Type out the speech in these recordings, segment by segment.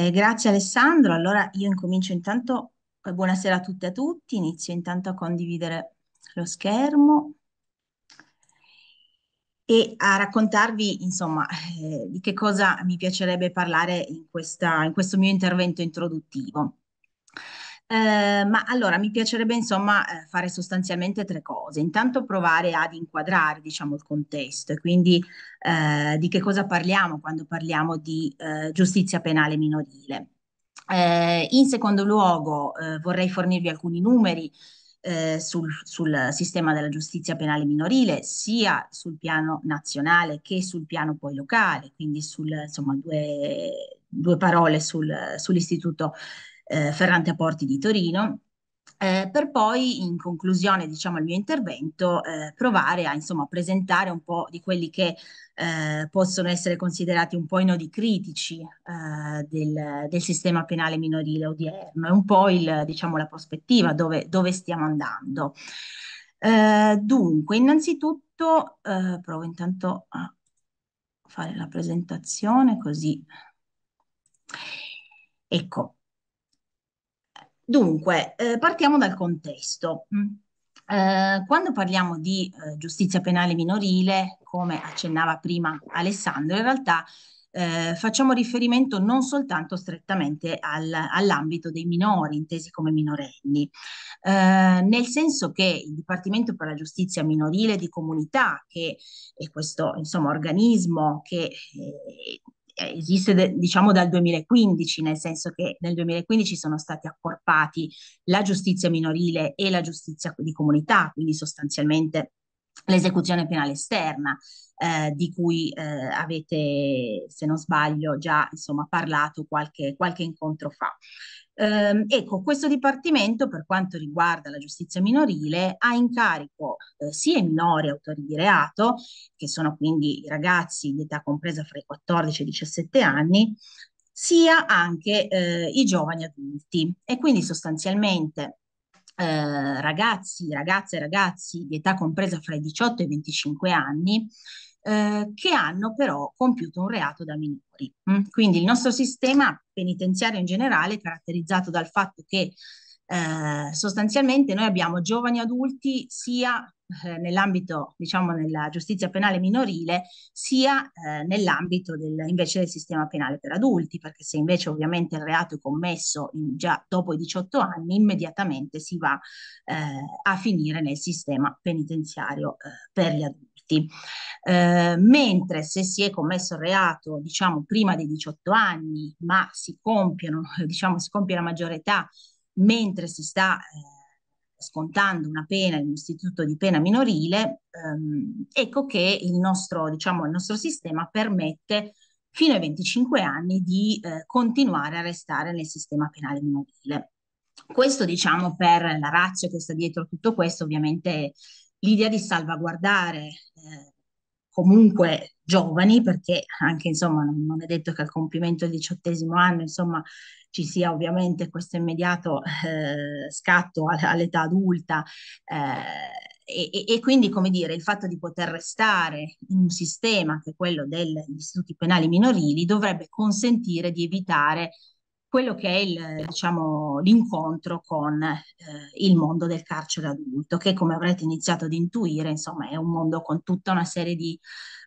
Eh, grazie Alessandro, allora io incomincio intanto, eh, buonasera a tutte e a tutti, inizio intanto a condividere lo schermo e a raccontarvi insomma eh, di che cosa mi piacerebbe parlare in, questa, in questo mio intervento introduttivo. Eh, ma allora mi piacerebbe insomma eh, fare sostanzialmente tre cose. Intanto provare ad inquadrare diciamo il contesto e quindi eh, di che cosa parliamo quando parliamo di eh, giustizia penale minorile. Eh, in secondo luogo eh, vorrei fornirvi alcuni numeri sul, sul sistema della giustizia penale minorile sia sul piano nazionale che sul piano poi locale, quindi sul, insomma due, due parole sul, sull'istituto eh, Ferrante Porti di Torino, eh, per poi in conclusione diciamo al mio intervento eh, provare a insomma presentare un po' di quelli che eh, possono essere considerati un po' i nodi critici eh, del, del, sistema penale minorile odierno e un po' il, diciamo, la prospettiva dove, dove stiamo andando. Eh, dunque, innanzitutto eh, provo intanto a fare la presentazione così. Ecco, Dunque, eh, partiamo dal contesto. Mm. Eh, quando parliamo di eh, giustizia penale minorile, come accennava prima Alessandro, in realtà eh, facciamo riferimento non soltanto strettamente al, all'ambito dei minori, intesi come minorenni, eh, nel senso che il Dipartimento per la giustizia minorile di comunità, che è questo insomma, organismo che eh, eh, esiste de, diciamo dal 2015, nel senso che nel 2015 sono stati accorpati la giustizia minorile e la giustizia di comunità, quindi sostanzialmente l'esecuzione penale esterna. Eh, di cui eh, avete, se non sbaglio, già insomma, parlato qualche, qualche incontro fa. Eh, ecco, questo dipartimento per quanto riguarda la giustizia minorile ha in carico eh, sia i minori autori di reato, che sono quindi i ragazzi di età compresa fra i 14 e i 17 anni, sia anche eh, i giovani adulti e quindi sostanzialmente eh, ragazzi, ragazze e ragazzi di età compresa fra i 18 e i 25 anni eh, che hanno però compiuto un reato da minore minori. Mm? Quindi il nostro sistema penitenziario in generale è caratterizzato dal fatto che eh, sostanzialmente noi abbiamo giovani adulti sia eh, nell'ambito, diciamo, nella giustizia penale minorile, sia eh, nell'ambito del, invece del sistema penale per adulti, perché se invece ovviamente il reato è commesso in, già dopo i 18 anni, immediatamente si va eh, a finire nel sistema penitenziario eh, per gli adulti delitti. Eh, mentre se si è commesso il reato, diciamo, prima dei 18 anni, ma si compiono, diciamo, si compie la maggiore età, mentre si sta eh, scontando una pena in un istituto di pena minorile, ehm, ecco che il nostro, diciamo, il nostro sistema permette fino ai 25 anni di eh, continuare a restare nel sistema penale minorile. Questo diciamo per la razza che sta dietro tutto questo, ovviamente l'idea di salvaguardare eh, comunque giovani, perché anche insomma non è detto che al compimento del diciottesimo anno insomma ci sia ovviamente questo immediato eh, scatto all'età adulta eh, e, e, quindi come dire il fatto di poter restare in un sistema che è quello degli istituti penali minorili dovrebbe consentire di evitare quello che è il, diciamo, l'incontro con eh, il mondo del carcere adulto, che come avrete iniziato ad intuire, insomma, è un mondo con tutta una serie di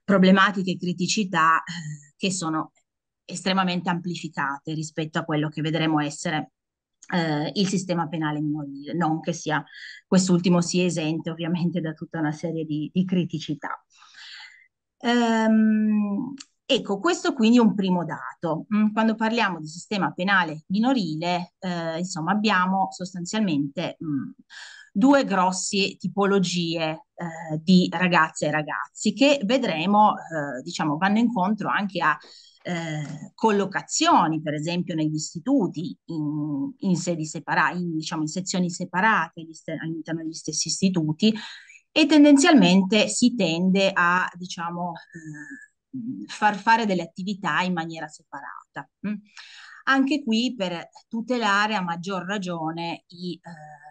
problematiche e criticità eh, che sono estremamente amplificate rispetto a quello che vedremo essere eh, il sistema penale minorile, non che sia quest'ultimo sia esente ovviamente da tutta una serie di, di criticità. Um, Ecco, questo quindi è un primo dato. Mm, quando parliamo di sistema penale minorile, eh, insomma, abbiamo sostanzialmente mh, mm, due grosse tipologie eh, di ragazze e ragazzi che vedremo, eh, diciamo, vanno incontro anche a eh, collocazioni, per esempio negli istituti, in, in sedi separate, in, diciamo, in sezioni separate all'interno degli stessi istituti e tendenzialmente si tende a, diciamo, eh, far fare delle attività in maniera separata. Mm. Anche qui per tutelare a maggior ragione i eh,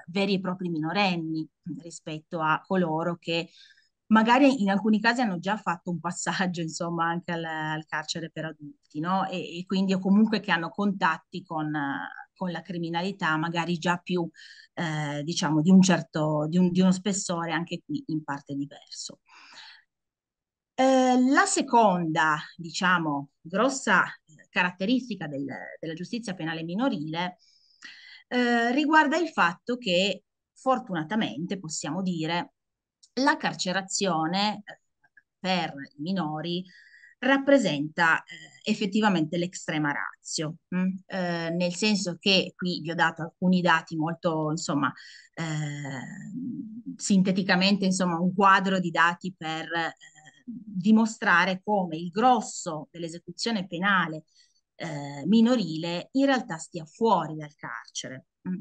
veri e propri minorenni mm, rispetto a coloro che magari in alcuni casi hanno già fatto un passaggio insomma anche al, al carcere per adulti no? e, e, quindi o comunque che hanno contatti con, con la criminalità magari già più eh, diciamo di un certo di, un, di uno spessore anche qui in parte diverso. Ehm, la seconda, diciamo, grossa eh, caratteristica del, della giustizia penale minorile eh, riguarda il fatto che fortunatamente possiamo dire la carcerazione eh, per i minori rappresenta eh, effettivamente l'extrema razio, mm? eh, nel senso che qui vi ho dato alcuni dati molto, insomma, eh, sinteticamente, insomma, un quadro di dati per eh, dimostrare come il grosso dell'esecuzione penale eh, minorile in realtà stia fuori dal carcere, mm.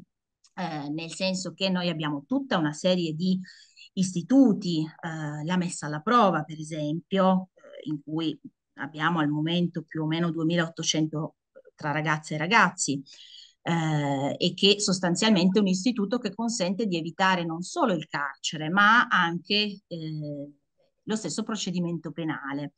eh, nel senso che noi abbiamo tutta una serie di istituti, eh, la messa alla prova per esempio, eh, in cui abbiamo al momento più o meno 2800 eh, tra ragazze e ragazzi, eh, e che sostanzialmente è un istituto che consente di evitare non solo il carcere, ma anche eh, lo stesso procedimento penale.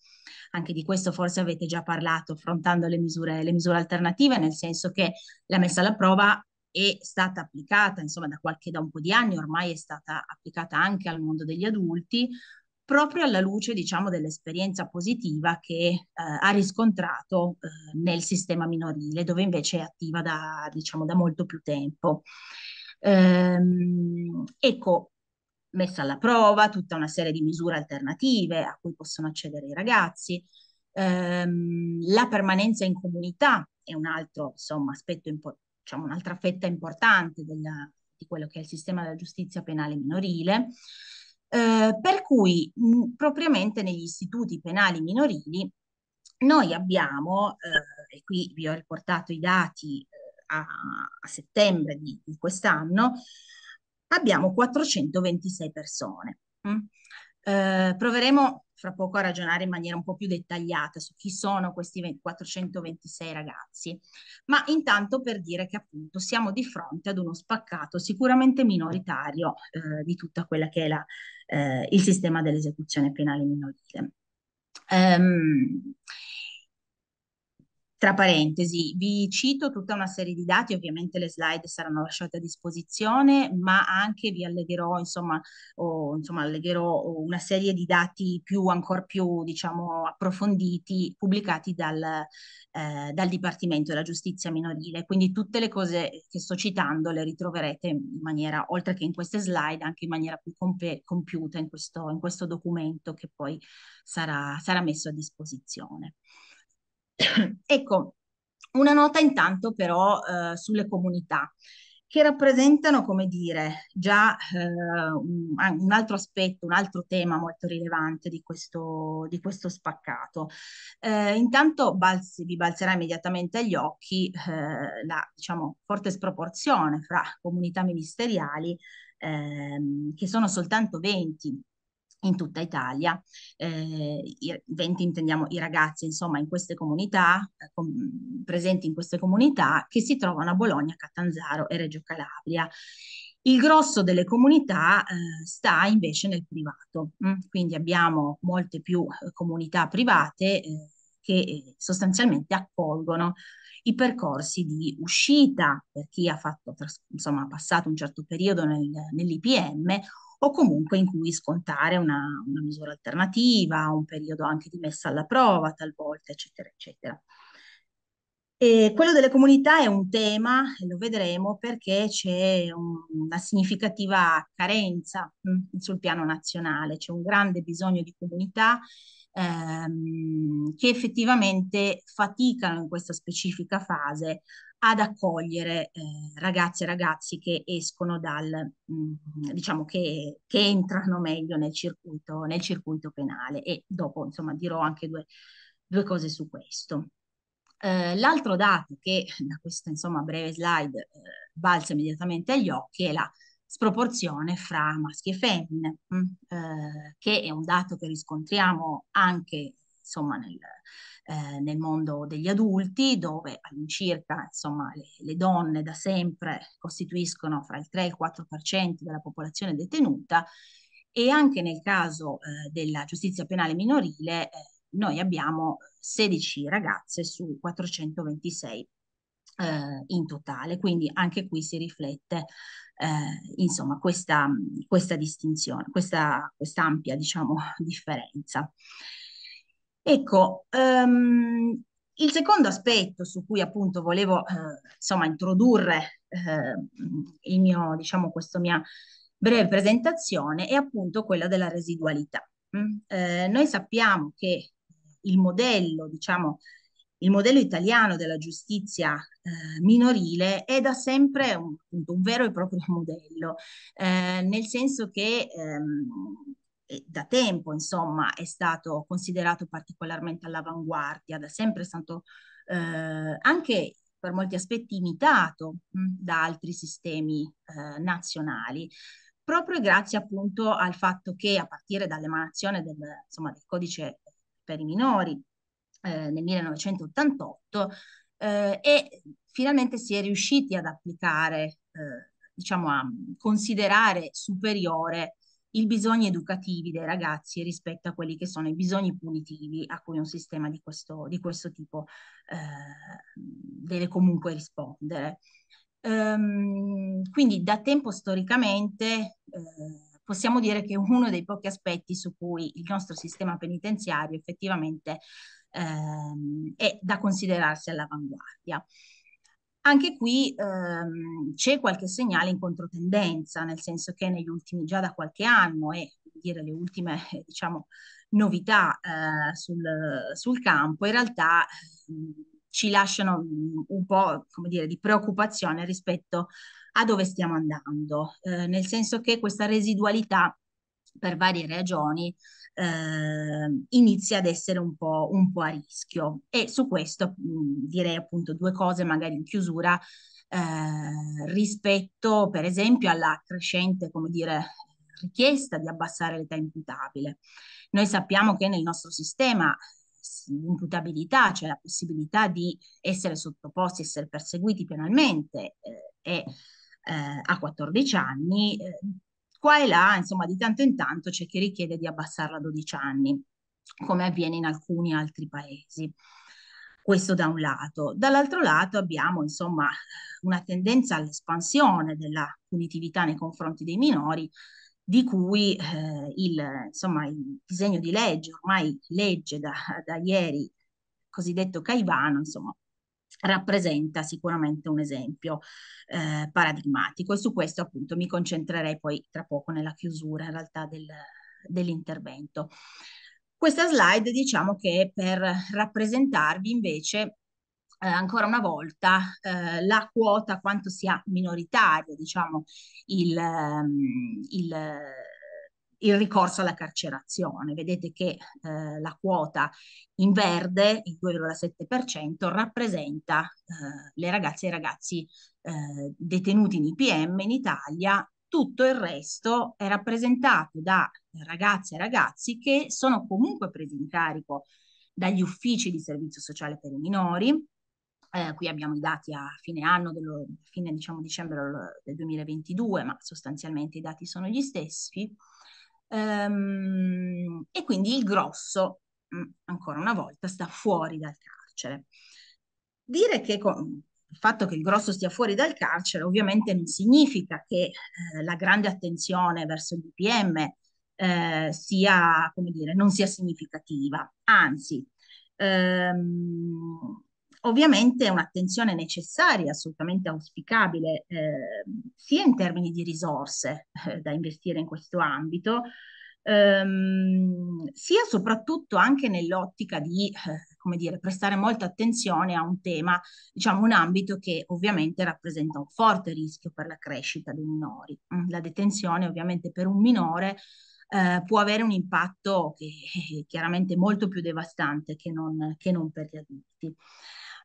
Anche di questo forse avete già parlato affrontando le misure, le misure alternative, nel senso che la messa alla prova è stata applicata, insomma, da, qualche, da un po' di anni ormai è stata applicata anche al mondo degli adulti, proprio alla luce, diciamo, dell'esperienza positiva che eh, ha riscontrato eh, nel sistema minorile, dove invece è attiva da, diciamo, da molto più tempo. Ehm, ecco, messa alla prova, tutta una serie di misure alternative a cui possono accedere i ragazzi. Ehm, la permanenza in comunità è un altro insomma, aspetto, diciamo, un'altra fetta importante della, di quello che è il sistema della giustizia penale minorile. Eh, per cui mh, propriamente negli istituti penali minorili noi abbiamo, eh, e qui vi ho riportato i dati eh, a, a, settembre di, di quest'anno, abbiamo 426 persone. Mm? Eh, proveremo fra poco a ragionare in maniera un po' più dettagliata su chi sono questi 426 ragazzi, ma intanto per dire che appunto siamo di fronte ad uno spaccato sicuramente minoritario eh, di tutta quella che è la, eh, il sistema dell'esecuzione penale minorile. Um, tra parentesi, vi cito tutta una serie di dati, ovviamente le slide saranno lasciate a disposizione, ma anche vi allegherò, insomma, o, insomma allegherò una serie di dati più, ancora più, diciamo, approfonditi, pubblicati dal, eh, dal Dipartimento della Giustizia Minorile. Quindi tutte le cose che sto citando le ritroverete in maniera, oltre che in queste slide, anche in maniera più comp- compiuta in questo, in questo documento che poi sarà, sarà messo a disposizione. ecco, una nota intanto però eh, sulle comunità che rappresentano, come dire, già eh, un, un, altro aspetto, un altro tema molto rilevante di questo, di questo spaccato. Eh, intanto balzi, vi balzerà immediatamente agli occhi eh, la diciamo, forte sproporzione fra comunità ministeriali ehm, che sono soltanto 20 in tutta Italia, eh, i, 20 intendiamo i ragazzi insomma in queste comunità, eh, com, presenti in queste comunità che si trovano a Bologna, Catanzaro e Reggio Calabria. Il grosso delle comunità eh, sta invece nel privato, mh? Mm? quindi abbiamo molte più eh, comunità private eh, che sostanzialmente accolgono i percorsi di uscita per chi ha fatto, insomma, passato un certo periodo nel, nell'IPM o comunque in cui scontare una, una misura alternativa, un periodo anche di messa alla prova talvolta, eccetera, eccetera. E quello delle comunità è un tema, lo vedremo, perché c'è un, una significativa carenza mh, mm, sul piano nazionale, c'è un grande bisogno di comunità ehm, che effettivamente faticano in questa specifica fase ad accogliere eh, ragazze e ragazzi che escono dal, mh, mm, diciamo che, che, entrano meglio nel circuito, nel circuito penale e dopo insomma dirò anche due, due cose su questo. Eh, l'altro dato che da questa insomma breve slide eh, balza immediatamente agli occhi è la sproporzione fra maschi e femmine, mh, mm, eh, che è un dato che riscontriamo anche insomma, nel, eh, nel, mondo degli adulti, dove all'incirca insomma, le, le, donne da sempre costituiscono fra il 3 e il 4% della popolazione detenuta e anche nel caso eh, della giustizia penale minorile eh, noi abbiamo 16 ragazze su 426 eh, in totale, quindi anche qui si riflette eh, insomma questa, questa distinzione, questa ampia diciamo differenza. Ecco, um, il secondo aspetto su cui appunto volevo eh, insomma introdurre eh, il mio, diciamo, questa mia breve presentazione è appunto quella della residualità. Mm? Eh, noi sappiamo che il modello, diciamo, il modello italiano della giustizia eh, minorile è da sempre un, un, vero e proprio modello, eh, nel senso che ehm, da tempo insomma è stato considerato particolarmente all'avanguardia, da sempre è stato eh, anche per molti aspetti imitato mh, mm, da altri sistemi eh, nazionali, proprio grazie appunto al fatto che a partire dall'emanazione del, insomma, del codice per i minori eh, nel 1988 eh, e finalmente si è riusciti ad applicare, eh, diciamo a considerare superiore i bisogni educativi dei ragazzi rispetto a quelli che sono i bisogni punitivi a cui un sistema di questo, di questo tipo eh, deve comunque rispondere. Ehm, quindi da tempo storicamente eh, possiamo dire che uno dei pochi aspetti su cui il nostro sistema penitenziario effettivamente eh, è da considerarsi all'avanguardia. Anche qui ehm, c'è qualche segnale in controtendenza, nel senso che negli ultimi, già da qualche anno e dire, le ultime eh, diciamo, novità eh, sul, sul, campo, in realtà mm, ci lasciano mm, un po' come dire, di preoccupazione rispetto a dove stiamo andando, eh, nel senso che questa residualità per varie ragioni eh, inizia ad essere un po', un po', a rischio. E su questo mh, mm, direi appunto due cose magari in chiusura eh, rispetto per esempio alla crescente, come dire, richiesta di abbassare l'età imputabile. Noi sappiamo che nel nostro sistema l'imputabilità, cioè la possibilità di essere sottoposti, essere perseguiti penalmente eh, è eh, a 14 anni eh, Qua e là, insomma, di tanto in tanto c'è chi richiede di abbassarla a 12 anni, come avviene in alcuni altri paesi. Questo da un lato. Dall'altro lato abbiamo insomma una tendenza all'espansione della punitività nei confronti dei minori, di cui eh, il, insomma, il disegno di legge, ormai legge da, da ieri, cosiddetto Caivano, insomma, rappresenta sicuramente un esempio eh, paradigmatico e su questo appunto mi concentrerei poi tra poco nella chiusura in realtà del, dell'intervento. Questa slide diciamo che è per rappresentarvi invece eh, ancora una volta eh, la quota quanto sia minoritaria diciamo il, ehm, il il ricorso alla carcerazione. Vedete che eh, la quota in verde, il 2,7%, rappresenta eh, le ragazze e i ragazzi eh, detenuti in IPM in Italia, tutto il resto è rappresentato da ragazze e ragazzi che sono comunque presi in carico dagli uffici di servizio sociale per i minori, eh, qui abbiamo i dati a fine anno, dello, fine diciamo dicembre del 2022, ma sostanzialmente i dati sono gli stessi. Ehm, e quindi il grosso, mm, ancora una volta, sta fuori dal carcere. Dire che con, mm, il fatto che il grosso stia fuori dal carcere ovviamente non significa che eh, la grande attenzione verso il DPM eh, sia, come dire, non sia significativa, anzi, ehm, Ovviamente è un'attenzione necessaria, assolutamente auspicabile, eh, sia in termini di risorse eh, da investire in questo ambito, ehm, sia soprattutto anche nell'ottica di, eh, come dire, prestare molta attenzione a un tema, diciamo un ambito che ovviamente rappresenta un forte rischio per la crescita dei minori. Mm, la detenzione ovviamente per un minore eh, può avere un impatto che è eh, chiaramente molto più devastante che non, che non per gli adulti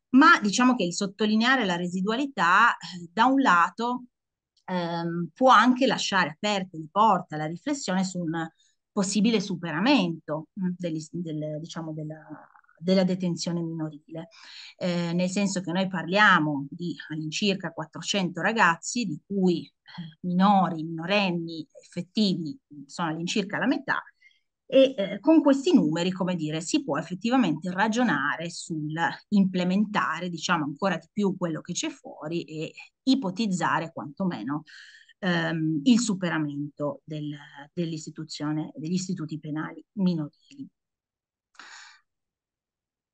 ma diciamo che il sottolineare la residualità, eh, da un lato, ehm, può anche lasciare aperte le porte alla riflessione su un possibile superamento mm, degli, del, diciamo della, della detenzione minorile, eh, nel senso che noi parliamo di all'incirca 400 ragazzi, di cui eh, minori, minorenni effettivi sono all'incirca la metà, e eh, con questi numeri, come dire, si può effettivamente ragionare sul implementare, diciamo, ancora di più quello che c'è fuori e ipotizzare quantomeno ehm, il superamento del, dell'istituzione, degli istituti penali minorili.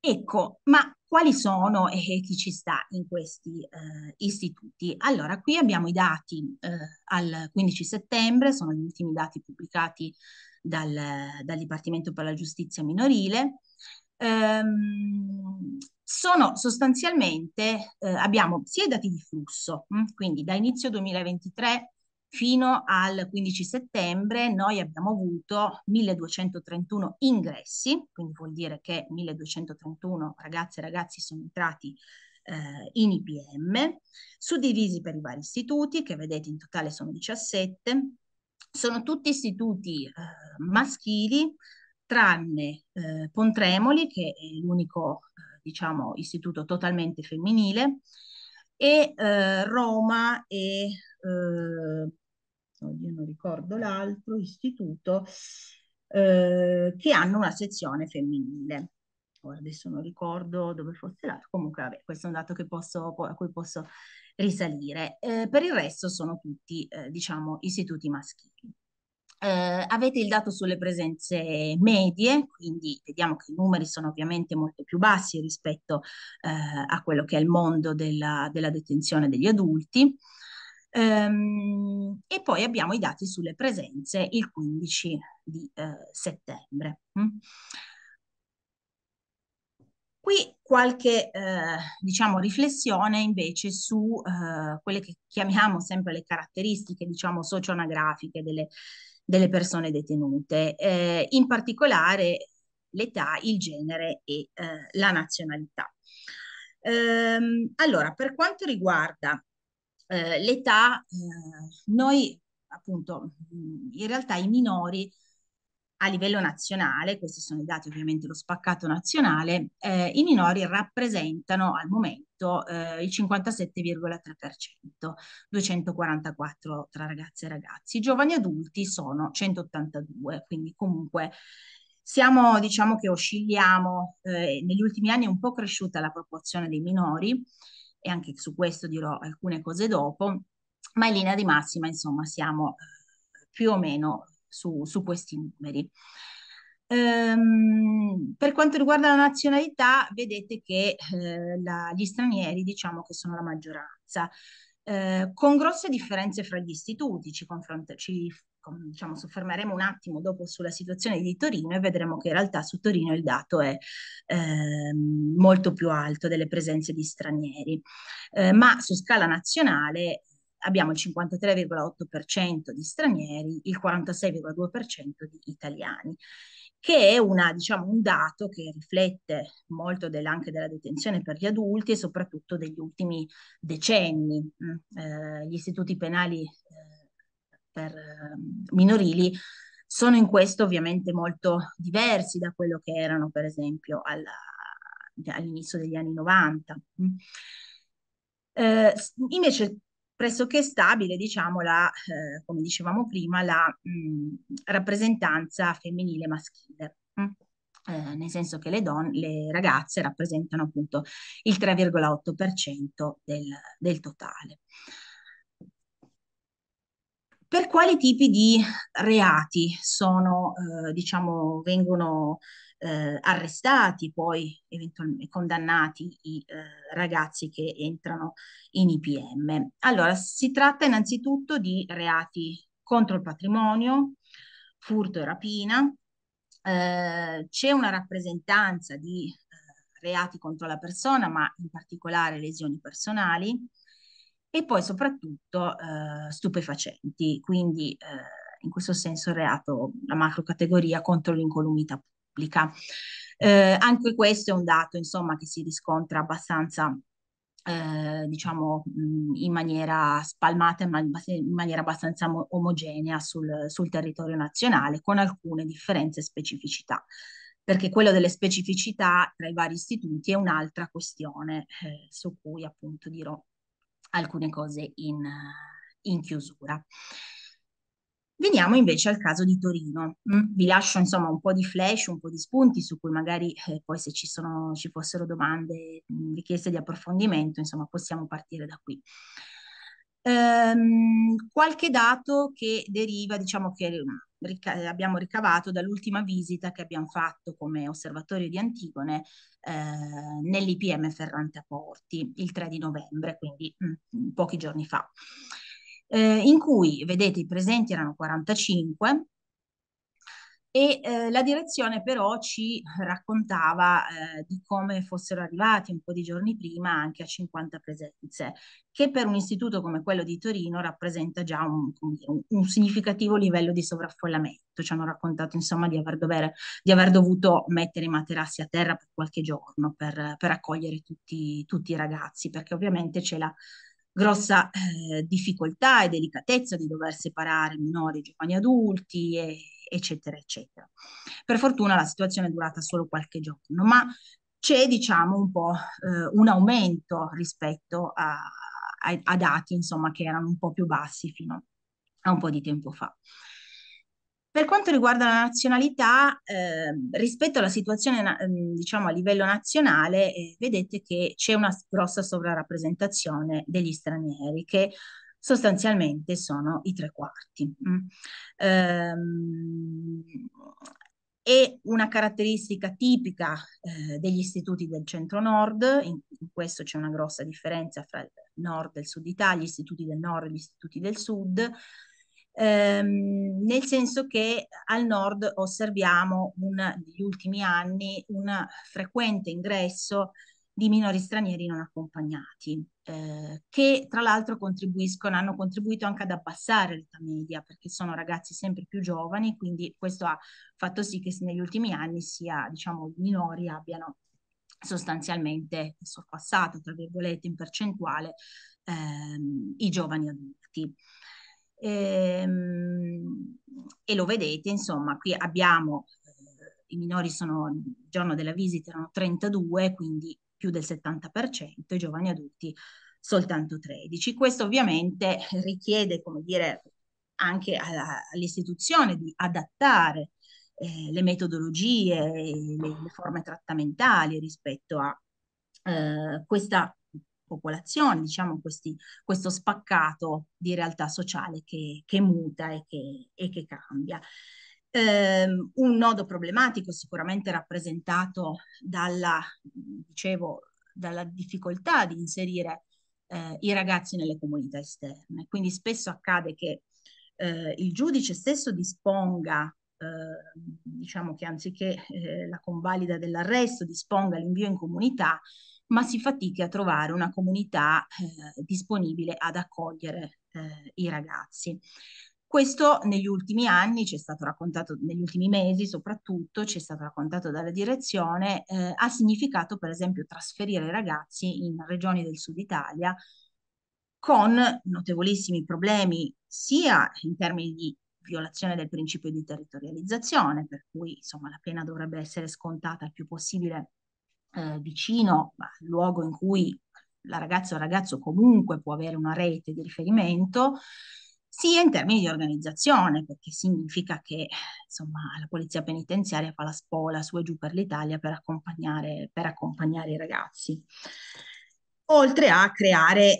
Ecco, ma quali sono e chi ci sta in questi eh, istituti? Allora, qui abbiamo i dati eh, al 15 settembre, sono gli ultimi dati pubblicati dal, dal Dipartimento per la Giustizia Minorile. Ehm, sono sostanzialmente, eh, abbiamo sia i dati di flusso, mh, mm, quindi da inizio 2023 fino al 15 settembre noi abbiamo avuto 1231 ingressi, quindi vuol dire che 1231 ragazze e ragazzi sono entrati eh, in IPM, suddivisi per i vari istituti, che vedete in totale sono 17, sono tutti istituti eh, maschili, tranne eh, Pontremoli, che è l'unico eh, diciamo, istituto totalmente femminile, e eh, Roma e, eh, oddio, non ricordo l'altro istituto, eh, che hanno una sezione femminile. Oxford, ecco, adesso non ricordo dove fosse l'altro, comunque vabbè, questo è un dato posso, a cui posso risalire. Eh, per il resto sono tutti, eh, diciamo, istituti maschili. Eh, avete il dato sulle presenze medie, quindi vediamo che i numeri sono ovviamente molto più bassi rispetto eh, a quello che è il mondo della, della detenzione degli adulti. Um, e poi abbiamo i dati sulle presenze il 15 di uh, settembre. Mm? Qui qualche eh, diciamo, riflessione invece su eh, quelle che chiamiamo sempre le caratteristiche diciamo, socio-anagrafiche delle, delle, persone detenute, eh, in particolare l'età, il genere e eh, la nazionalità. Ehm, allora, per quanto riguarda eh, l'età, eh, noi appunto in realtà i minori a livello nazionale, questi sono i dati ovviamente dello spaccato nazionale, eh, i minori rappresentano al momento eh, il 57,3%, 244 tra ragazze e ragazzi, i giovani adulti sono 182, quindi comunque siamo, diciamo che oscilliamo, eh, negli ultimi anni è un po' cresciuta la proporzione dei minori e anche su questo dirò alcune cose dopo, ma in linea di massima insomma siamo eh, più o meno su, su questi numeri. Ehm, per quanto riguarda la nazionalità, vedete che eh, la, gli stranieri diciamo che sono la maggioranza, eh, con grosse differenze fra gli istituti, ci, ci diciamo, soffermeremo un attimo dopo sulla situazione di Torino e vedremo che in realtà su Torino il dato è eh, molto più alto delle presenze di stranieri, eh, ma su scala nazionale abbiamo il 53,8% di stranieri, il 46,2% di italiani che è una, diciamo, un dato che riflette molto del, anche della detenzione per gli adulti e soprattutto degli ultimi decenni. Mm, eh, gli istituti penali eh, per ehm, minorili sono in questo ovviamente molto diversi da quello che erano per esempio alla, all'inizio degli anni 90. Mm. Eh, invece pressoché stabile, diciamo, la, eh, come dicevamo prima, la mh, rappresentanza femminile maschile. Mh? Mm? Eh, nel senso che le, don- le ragazze rappresentano appunto il 3,8% del, del totale. Per quali tipi di reati sono, eh, diciamo, vengono eh, arrestati, poi eventualmente condannati i eh, ragazzi che entrano in IPM? Allora, si tratta innanzitutto di reati contro il patrimonio, furto e rapina. Eh, c'è una rappresentanza di eh, reati contro la persona, ma in particolare lesioni personali e poi soprattutto eh, stupefacenti, quindi eh, in questo senso il reato, la macrocategoria contro l'incolumità pubblica. Eh, anche questo è un dato insomma, che si riscontra abbastanza eh, diciamo in maniera spalmata, in maniera abbastanza omogenea sul, sul, territorio nazionale, con alcune differenze e specificità. Perché quello delle specificità tra i vari istituti è un'altra questione eh, su cui appunto dirò alcune cose in, in chiusura. Veniamo invece al caso di Torino. Mm? Vi lascio insomma un po' di flash, un po' di spunti su cui magari eh, poi se ci, sono, ci fossero domande, mm, richieste di approfondimento, insomma possiamo partire da qui. Ehm, qualche dato che deriva, diciamo che ehm, rica- abbiamo ricavato dall'ultima visita che abbiamo fatto come osservatorio di Antigone eh, nell'IPM Ferrante a Porti il 3 di novembre, quindi mh, mm, pochi giorni fa. Ehm, in cui, vedete, i presenti erano 45, e eh, la direzione però ci raccontava eh, di come fossero arrivati un po' di giorni prima anche a 50 presenze, che per un istituto come quello di Torino rappresenta già un, un, un significativo livello di sovraffollamento. Ci hanno raccontato insomma di aver, dovere, di aver, dovuto mettere i materassi a terra per qualche giorno per, per accogliere tutti, tutti, i ragazzi, perché ovviamente c'è la grossa eh, difficoltà e delicatezza di dover separare minori e giovani adulti, e, eccetera, eccetera. Per fortuna la situazione è durata solo qualche giorno, ma c'è diciamo un po' eh, un aumento rispetto a, a, a dati insomma, che erano un po' più bassi fino a un po' di tempo fa. Per quanto riguarda la nazionalità, eh, rispetto alla situazione ehm, diciamo a livello nazionale, eh, vedete che c'è una grossa sovrarappresentazione degli stranieri che sostanzialmente sono i tre quarti. Mm. Ehm, è una caratteristica tipica eh, degli istituti del centro-nord, in, in, questo c'è una grossa differenza fra il nord e il sud Italia, gli istituti del nord e gli istituti del sud, ehm, nel senso che al nord osserviamo un, negli ultimi anni un frequente ingresso di minori stranieri non accompagnati, eh, che tra l'altro contribuiscono, hanno contribuito anche ad abbassare l'età media, perché sono ragazzi sempre più giovani, quindi questo ha fatto sì che negli ultimi anni sia, diciamo, i minori abbiano sostanzialmente sorpassato, tra virgolette, in percentuale ehm, i giovani adulti. Ehm, e lo vedete, insomma, qui abbiamo, eh, i minori sono, il giorno della visita erano 32, quindi più del 70%, i giovani adulti soltanto 13. Questo ovviamente richiede, come dire, anche all'istituzione di adattare eh, le metodologie, le, le, forme trattamentali rispetto a eh, questa popolazione, diciamo questi, questo spaccato di realtà sociale che, che muta e che, e che cambia. Um, un nodo problematico sicuramente rappresentato dalla, dicevo, dalla difficoltà di inserire eh, i ragazzi nelle comunità esterne. Quindi spesso accade che eh, il giudice stesso disponga, eh, diciamo che anziché eh, la convalida dell'arresto, disponga l'invio in comunità ma si fatica a trovare una comunità eh, disponibile ad accogliere eh, i ragazzi. Questo negli ultimi anni ci è stato raccontato, negli ultimi mesi soprattutto, ci è stato raccontato dalla direzione, eh, ha significato per esempio trasferire i ragazzi in regioni del sud Italia con notevolissimi problemi sia in termini di violazione del principio di territorializzazione, per cui insomma, la pena dovrebbe essere scontata il più possibile eh, vicino al luogo in cui la ragazza o il ragazzo comunque può avere una rete di riferimento, sia in termini di organizzazione, perché significa che insomma, la polizia penitenziaria fa la spola su e giù per l'Italia per accompagnare, per accompagnare i ragazzi oltre a creare eh,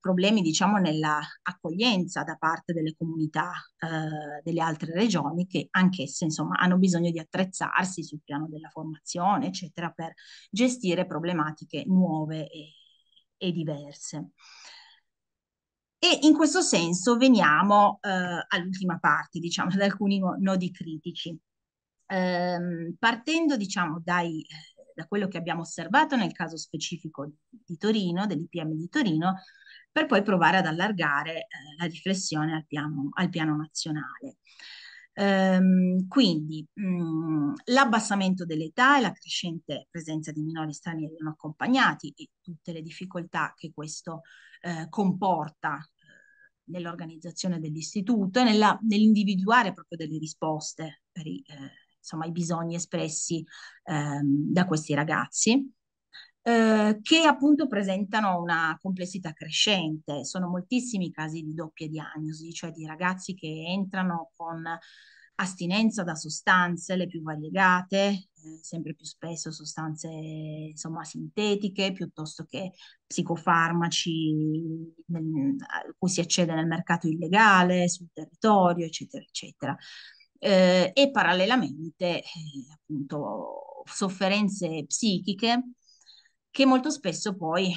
problemi diciamo nella accoglienza da parte delle comunità eh, delle altre regioni che anch'esse insomma hanno bisogno di attrezzarsi sul piano della formazione eccetera per gestire problematiche nuove e, e diverse. E in questo senso veniamo eh, all'ultima parte, diciamo, ad alcuni nodi critici. eh, partendo, diciamo, dai da quello che abbiamo osservato nel caso specifico di Torino, dell'IPM di Torino, per poi provare ad allargare eh, la riflessione al piano, al piano nazionale. Ehm, quindi mm, l'abbassamento dell'età e la crescente presenza di minori stranieri non accompagnati e tutte le difficoltà che questo eh, comporta eh, nell'organizzazione dell'istituto e nell'individuare proprio delle risposte per i eh, insomma, i bisogni espressi ehm, da questi ragazzi. Eh, che appunto presentano una complessità crescente. Sono moltissimi casi di doppia diagnosi, cioè di ragazzi che entrano con astinenza da sostanze le più variegate, eh, sempre più spesso sostanze insomma sintetiche piuttosto che psicofarmaci nel, a cui si accede nel mercato illegale, sul territorio, eccetera, eccetera eh, e parallelamente eh, appunto sofferenze psichiche che molto spesso poi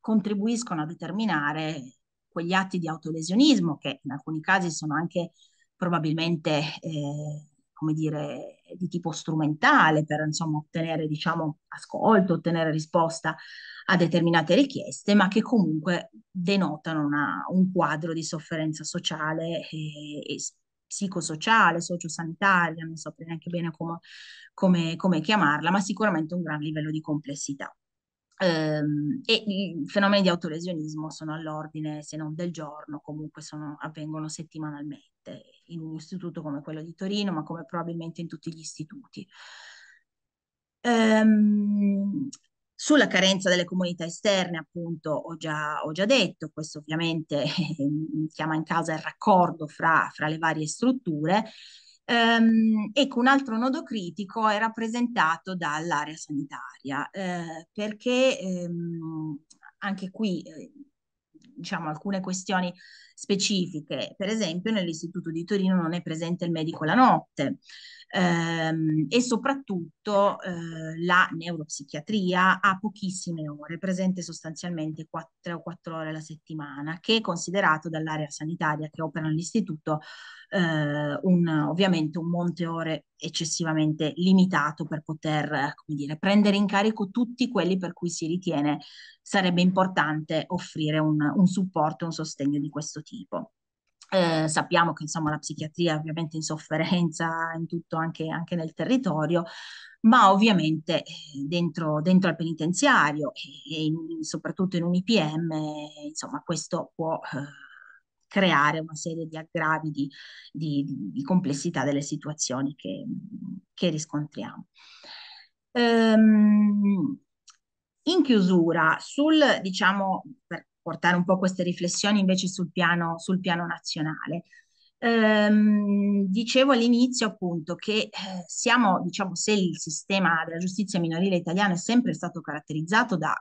contribuiscono a determinare quegli atti di autolesionismo che in alcuni casi sono anche probabilmente eh, come dire di tipo strumentale per insomma ottenere diciamo ascolto, ottenere risposta a determinate richieste, ma che comunque denotano una, un quadro di sofferenza sociale e, eh, e psicosociale, sociosanitaria, non so neanche bene come, come, come chiamarla, ma sicuramente un gran livello di complessità ehm, e i fenomeni di autolesionismo sono all'ordine, se non del giorno, comunque sono, avvengono settimanalmente in un istituto come quello di Torino, ma come probabilmente in tutti gli istituti. Ehm, sulla carenza delle comunità esterne, appunto, ho già, ho già detto, questo ovviamente chiama in causa il raccordo fra, fra le varie strutture. Um, ecco, un altro nodo critico è rappresentato dall'area sanitaria, eh, perché ehm, anche qui eh, diciamo alcune questioni specifiche, per esempio nell'istituto di Torino non è presente il medico la notte ehm, e soprattutto eh, la neuropsichiatria ha pochissime ore, presente sostanzialmente 4 o 4 ore alla settimana, che è considerato dall'area sanitaria che opera nell'istituto eh, un, ovviamente un monte ore eccessivamente limitato per poter dire, prendere in carico tutti quelli per cui si ritiene sarebbe importante offrire un, un supporto, un sostegno di questo tipo. Eh, sappiamo che insomma la psichiatria è ovviamente in sofferenza in tutto anche, anche nel territorio, ma ovviamente eh, dentro, dentro al penitenziario e, in, soprattutto in un IPM, insomma, questo può eh, creare una serie di aggravi di, di, di complessità delle situazioni che, che riscontriamo. Ehm, in chiusura, sul, diciamo, per portare un po' queste riflessioni invece sul piano, sul piano nazionale. Ehm, dicevo all'inizio appunto che eh, siamo, diciamo, se il sistema della giustizia minorile italiana è sempre stato caratterizzato da,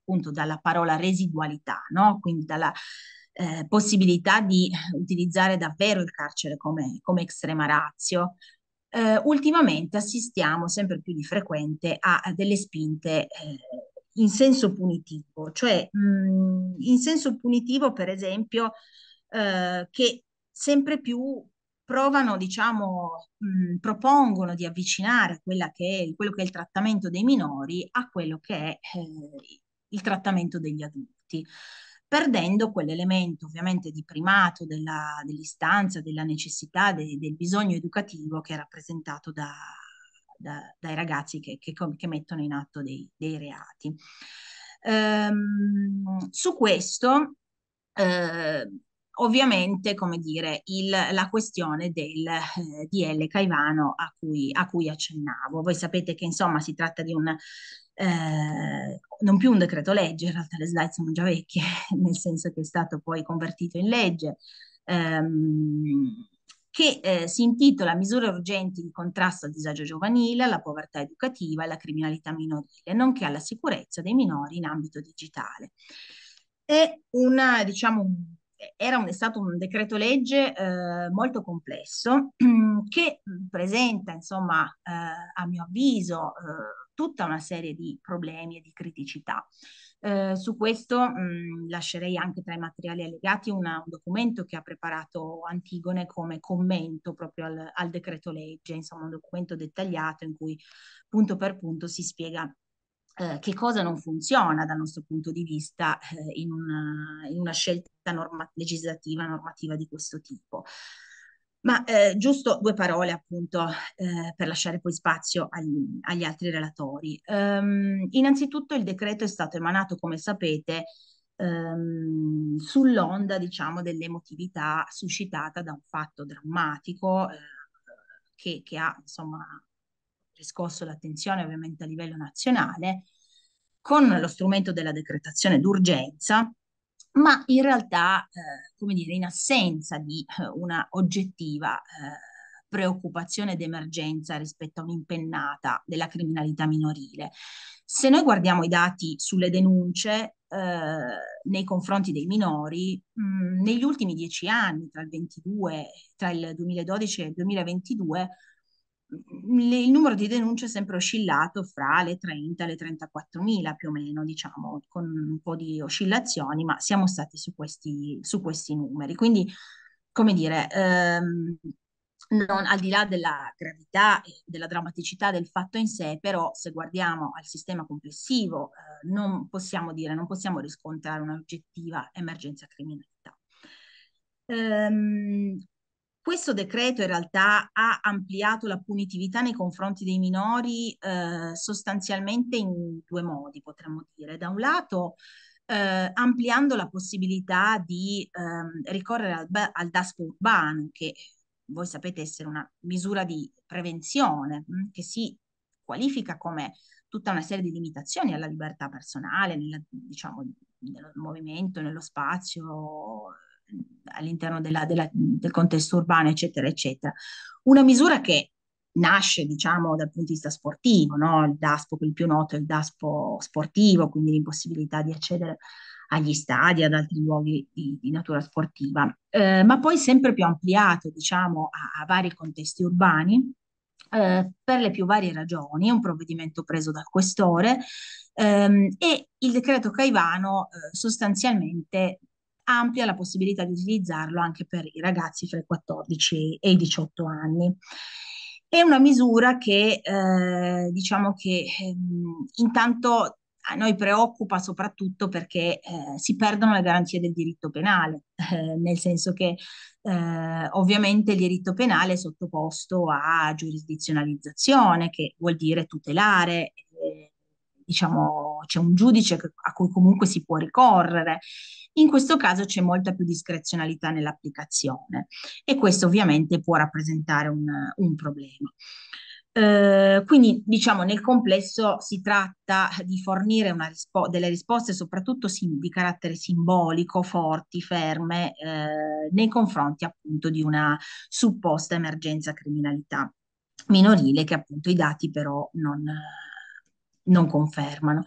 appunto, dalla parola residualità, no? quindi dalla eh, possibilità di utilizzare davvero il carcere come, come extrema ratio, eh, ultimamente assistiamo sempre più di frequente a, a delle spinte eh, in senso punitivo, cioè mh, in senso punitivo per esempio eh, che sempre più provano, diciamo, mh, propongono di avvicinare che è, quello che è il trattamento dei minori a quello che è eh, il trattamento degli adulti, perdendo quell'elemento ovviamente di primato della, dell'istanza, della necessità, de, del bisogno educativo che è rappresentato da, da, dai ragazzi che, che, che, mettono in atto dei, dei reati. Ehm, su questo, eh, ovviamente, come dire, il, la questione del eh, DL Caivano a cui, a cui accennavo. Voi sapete che insomma si tratta di un eh, non più un decreto legge, in realtà le slide sono già vecchie, nel senso che è stato poi convertito in legge. Um, che eh, si intitola Misure urgenti di contrasto al disagio giovanile, alla povertà educativa e alla criminalità minorile, nonché alla sicurezza dei minori in ambito digitale. È, una, diciamo, un, è stato un decreto legge eh, molto complesso che presenta, insomma, eh, a mio avviso, eh, tutta una serie di problemi e di criticità. Eh, su questo mh, mm, lascerei anche tra i materiali allegati una, un documento che ha preparato Antigone come commento proprio al, al decreto legge, insomma un documento dettagliato in cui punto per punto si spiega eh, che cosa non funziona dal nostro punto di vista eh, in, una, in una scelta norma legislativa, normativa di questo tipo. Ma eh, giusto due parole appunto eh, per lasciare poi spazio agli, agli altri relatori. Um, innanzitutto il decreto è stato emanato, come sapete, um, sull'onda diciamo dell'emotività suscitata da un fatto drammatico eh, che, che ha insomma riscosso l'attenzione ovviamente a livello nazionale con lo strumento della decretazione d'urgenza ma in realtà, eh, come dire, in assenza di eh, una oggettiva eh, preoccupazione ed emergenza rispetto a un'impennata della criminalità minorile. Se noi guardiamo i dati sulle denunce eh, nei confronti dei minori, mh, mm, negli ultimi dieci anni, tra il, 22, tra il 2012 e il 2022, il numero di denunce è sempre oscillato fra le 30 e le 34 mila più o meno, diciamo, con un po' di oscillazioni, ma siamo stati su questi, su questi numeri. Quindi, come dire, ehm, non, al di là della gravità e della drammaticità del fatto in sé, però se guardiamo al sistema complessivo eh, non possiamo dire, non possiamo riscontrare un'oggettiva emergenza criminalità. Ehm, questo decreto in realtà ha ampliato la punitività nei confronti dei minori eh, sostanzialmente in due modi, potremmo dire. Da un lato eh, ampliando la possibilità di eh, ricorrere al, al DASPO urbano, che voi sapete essere una misura di prevenzione mh, mm, che si qualifica come tutta una serie di limitazioni alla libertà personale, nella, diciamo, nel movimento, nello spazio all'interno della, della, del contesto urbano, eccetera, eccetera. Una misura che nasce, diciamo, dal punto di vista sportivo, no? il DASPO, il più noto è il DASPO sportivo, quindi l'impossibilità di accedere agli stadi, ad altri luoghi di, di natura sportiva, eh, ma poi sempre più ampliato, diciamo, a, a vari contesti urbani, eh, per le più varie ragioni, è un provvedimento preso dal questore ehm, e il decreto Caivano eh, sostanzialmente amplia la possibilità di utilizzarlo anche per i ragazzi tra i 14 e i 18 anni. È una misura che eh, diciamo che eh, intanto a noi preoccupa soprattutto perché eh, si perdono le garanzie del diritto penale, eh, nel senso che eh, ovviamente il diritto penale è sottoposto a giurisdizionalizzazione, che vuol dire tutelare eh, diciamo, c'è un giudice a cui comunque si può ricorrere. In questo caso c'è molta più discrezionalità nell'applicazione e questo ovviamente può rappresentare un, un problema. Eh, quindi diciamo nel complesso si tratta di fornire rispo- delle risposte soprattutto sim- di carattere simbolico, forti, ferme eh, nei confronti appunto di una supposta emergenza criminalità minorile che appunto i dati però non, non confermano.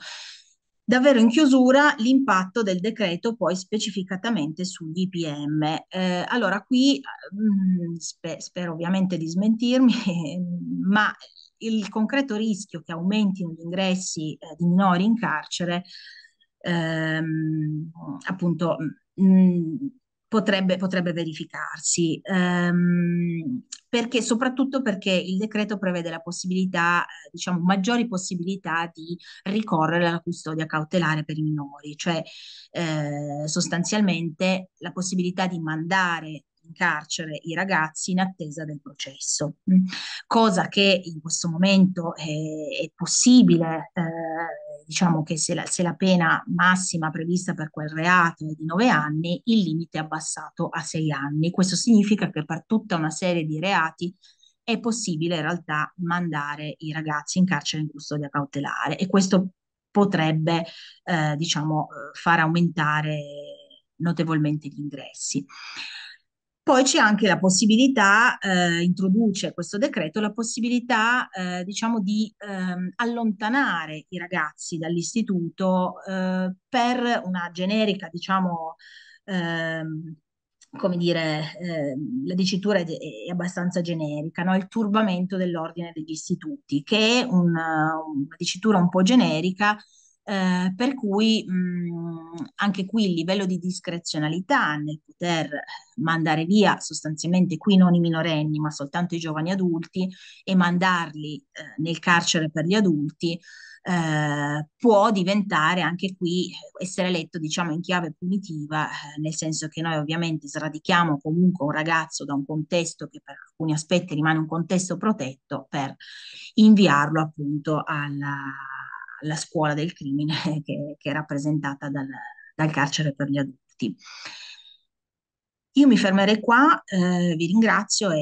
Davvero in chiusura l'impatto del decreto poi specificatamente sugli IPM. Eh, allora qui mh, mm, spe- spero ovviamente di smentirmi, ma il concreto rischio che aumentino gli ingressi eh, di minori in carcere ehm, appunto mh, mm, potrebbe, potrebbe verificarsi, ehm, perché, soprattutto perché il decreto prevede la possibilità, eh, diciamo, maggiori possibilità di ricorrere alla custodia cautelare per i minori, cioè eh, sostanzialmente la possibilità di mandare carcere i ragazzi in attesa del processo, mm. cosa che in questo momento è, è possibile eh, diciamo che se la, se la, pena massima prevista per quel reato è di 9 anni, il limite è abbassato a 6 anni. Questo significa che per tutta una serie di reati è possibile in realtà mandare i ragazzi in carcere in custodia cautelare e questo potrebbe eh, diciamo, eh, far aumentare notevolmente gli ingressi. Poi c'è anche la possibilità, eh, introduce questo decreto, la possibilità eh, diciamo di ehm, allontanare i ragazzi dall'istituto eh, per una generica, diciamo, ehm, come dire, ehm, la dicitura è, è abbastanza generica, no? il turbamento dell'ordine degli istituti, che è una, una dicitura un po' generica eh, per cui mh, anche qui il livello di discrezionalità nel poter mandare via sostanzialmente qui non i minorenni ma soltanto i giovani adulti e mandarli eh, nel carcere per gli adulti eh, può diventare anche qui eh, essere letto diciamo in chiave punitiva eh, nel senso che noi ovviamente sradichiamo comunque un ragazzo da un contesto che per alcuni aspetti rimane un contesto protetto per inviarlo appunto alla la scuola del crimine che, che è rappresentata dal, dal, carcere per gli adulti. Io mi fermerei qua, eh, vi ringrazio. E...